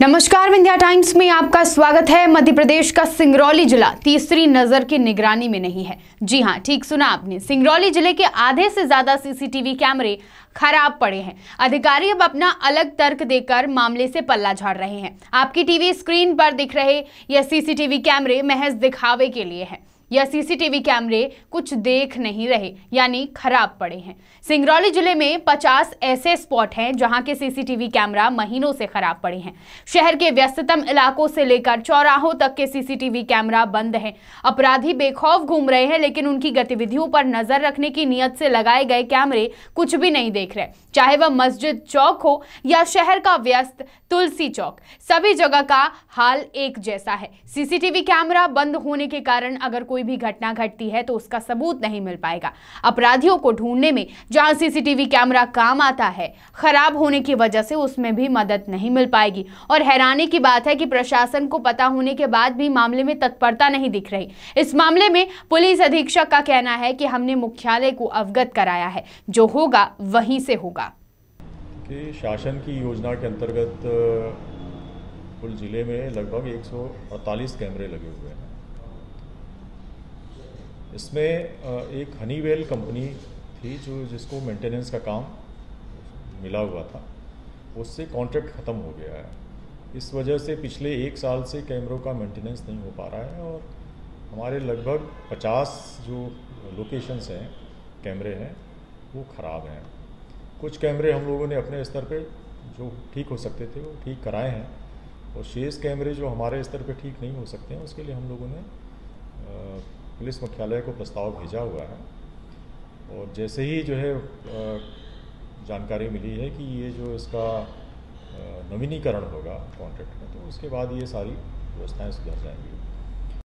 नमस्कार विंध्या टाइम्स में आपका स्वागत है मध्य प्रदेश का सिंगरौली जिला तीसरी नजर की निगरानी में नहीं है जी हाँ ठीक सुना आपने सिंगरौली जिले के आधे से ज्यादा सीसीटीवी कैमरे खराब पड़े हैं अधिकारी अब अपना अलग तर्क देकर मामले से पल्ला झाड़ रहे हैं आपकी टीवी स्क्रीन पर दिख रहे यह सीसीटीवी कैमरे महज दिखावे के लिए है या सीसीटीवी कैमरे कुछ देख नहीं रहे यानी खराब पड़े हैं सिंगरौली जिले में 50 ऐसे स्पॉट हैं जहां के सीसीटीवी कैमरा महीनों से खराब पड़े हैं शहर के व्यस्ततम इलाकों से लेकर चौराहों तक के सीसीटीवी कैमरा बंद हैं अपराधी बेखौफ घूम रहे हैं लेकिन उनकी गतिविधियों पर नजर रखने की नीयत से लगाए गए कैमरे कुछ भी नहीं देख रहे चाहे वह मस्जिद चौक हो या शहर का व्यस्त तुलसी चौक सभी जगह का हाल एक जैसा है सीसीटीवी कैमरा बंद होने के कारण अगर कोई कोई भी घटना घटती है तो उसका सबूत नहीं मिल पाएगा अपराधियों को ढूंढने में जहां सीसीटीवी कैमरा काम आता है खराब होने की वजह से उसमें भी मदद नहीं मिल पाएगी और हैरानी की बात है कि प्रशासन को पता होने के बाद भी मामले में तत्परता नहीं दिख रही इस मामले में पुलिस अधीक्षक का कहना है कि हमने मुख्यालय को अवगत कराया है जो होगा वहीं से होगा कि शासन की योजना के अंतर्गत कुल ज़िले में लगभग 148 कैमरे लगे हुए हैं इसमें एक हनीवेल कंपनी थी जो जिसको मेंटेनेंस का काम मिला हुआ था उससे कॉन्ट्रैक्ट ख़त्म हो गया है इस वजह से पिछले एक साल से कैमरों का मेंटेनेंस नहीं हो पा रहा है और हमारे लगभग 50 जो लोकेशंस हैं कैमरे हैं वो ख़राब हैं कुछ कैमरे हम लोगों ने अपने स्तर पे जो ठीक हो सकते थे वो ठीक कराए हैं और शेष कैमरे जो हमारे स्तर पे ठीक नहीं हो सकते हैं उसके लिए हम लोगों ने पुलिस मुख्यालय को प्रस्ताव भेजा हुआ है और जैसे ही जो है जानकारी मिली है कि ये जो इसका नवीनीकरण होगा कॉन्ट्रैक्ट में तो उसके बाद ये सारी व्यवस्थाएँ सुधर जाएंगी